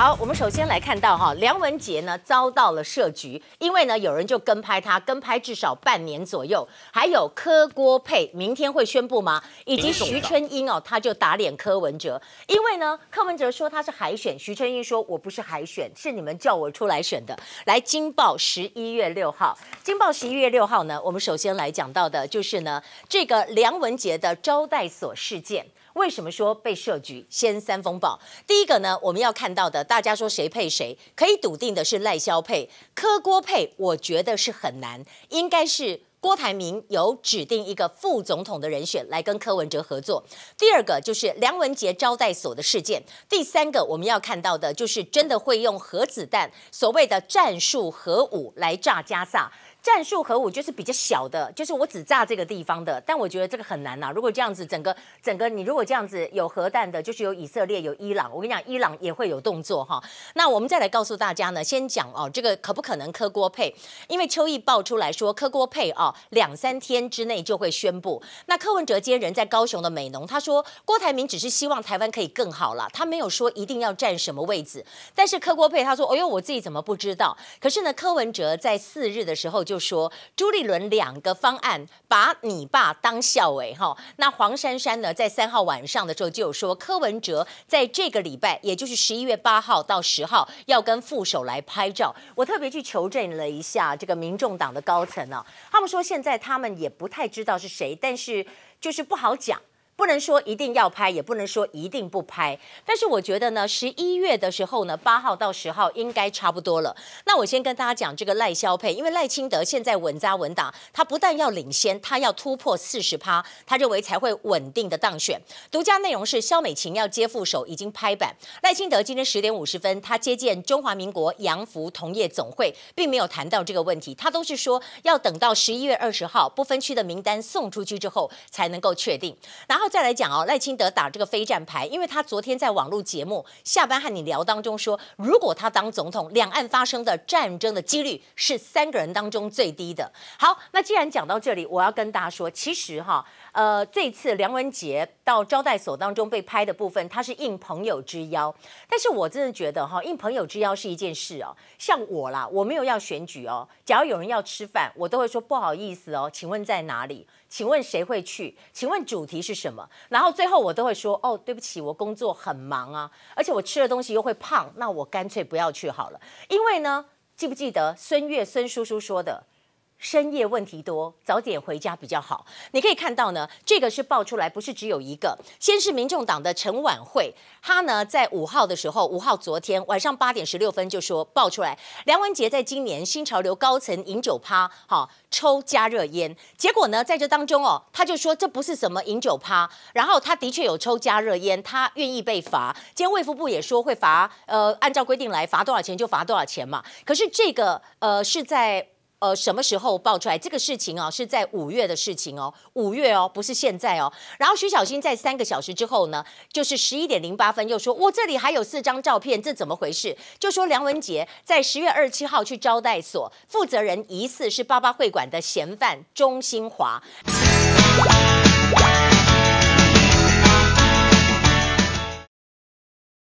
好，我们首先来看到哈，梁文杰呢遭到了设局，因为呢有人就跟拍他，跟拍至少半年左右，还有柯郭佩，明天会宣布吗？以及徐春英哦，他就打脸柯文哲，因为呢柯文哲说他是海选，徐春英说我不是海选，是你们叫我出来选的。来，《金报》十一月六号，《金报》十一月六号呢，我们首先来讲到的就是呢这个梁文杰的招待所事件，为什么说被设局？先三风暴，第一个呢我们要看到的。大家说谁配谁？可以笃定的是赖萧配柯郭配，我觉得是很难。应该是郭台铭有指定一个副总统的人选来跟柯文哲合作。第二个就是梁文杰招待所的事件。第三个我们要看到的就是真的会用核子弹，所谓的战术核武来炸加萨。战术核武就是比较小的，就是我只炸这个地方的。但我觉得这个很难呐。如果这样子，整个整个你如果这样子有核弹的，就是有以色列有伊朗。我跟你讲，伊朗也会有动作哈。那我们再来告诉大家呢，先讲哦，这个可不可能柯锅配？因为邱意爆出来说柯锅配哦，两三天之内就会宣布。那柯文哲今天人在高雄的美浓，他说郭台铭只是希望台湾可以更好了，他没有说一定要占什么位置。但是柯锅配他说，哎呦，我自己怎么不知道？可是呢，柯文哲在四日的时候。就说朱立伦两个方案，把你爸当校委哈。那黄珊珊呢，在三号晚上的时候就有说，柯文哲在这个礼拜，也就是十一月八号到十号，要跟副手来拍照。我特别去求证了一下这个民众党的高层啊，他们说现在他们也不太知道是谁，但是就是不好讲。不能说一定要拍，也不能说一定不拍。但是我觉得呢，十一月的时候呢，八号到十号应该差不多了。那我先跟大家讲这个赖萧配，因为赖清德现在稳扎稳打，他不但要领先，他要突破四十趴，他认为才会稳定的当选。独家内容是萧美琴要接副手，已经拍板。赖清德今天十点五十分，他接见中华民国洋服同业总会，并没有谈到这个问题，他都是说要等到十一月二十号不分区的名单送出去之后才能够确定。然后。再来讲哦，赖清德打这个非战牌，因为他昨天在网络节目下班和你聊当中说，如果他当总统，两岸发生的战争的几率是三个人当中最低的。好，那既然讲到这里，我要跟大家说，其实哈。呃，这次梁文杰到招待所当中被拍的部分，他是应朋友之邀，但是我真的觉得哈，应朋友之邀是一件事哦。像我啦，我没有要选举哦，假如有人要吃饭，我都会说不好意思哦，请问在哪里？请问谁会去？请问主题是什么？然后最后我都会说哦，对不起，我工作很忙啊，而且我吃了东西又会胖，那我干脆不要去好了。因为呢，记不记得孙悦孙叔叔说的？深夜问题多，早点回家比较好。你可以看到呢，这个是爆出来，不是只有一个。先是民众党的陈婉慧，他呢在五号的时候，五号昨天晚上八点十六分就说爆出来，梁文杰在今年新潮流高层饮酒趴，哈，抽加热烟。结果呢，在这当中哦，他就说这不是什么饮酒趴，然后他的确有抽加热烟，他愿意被罚。今天卫福部也说会罚，呃，按照规定来，罚多少钱就罚多少钱嘛。可是这个呃是在。呃，什么时候爆出来这个事情哦？是在五月的事情哦，五月哦，不是现在哦。然后徐小新在三个小时之后呢，就是十一点零八分又说，我这里还有四张照片，这怎么回事？就说梁文杰在十月二十七号去招待所，负责人疑似是八八会馆的嫌犯钟兴华。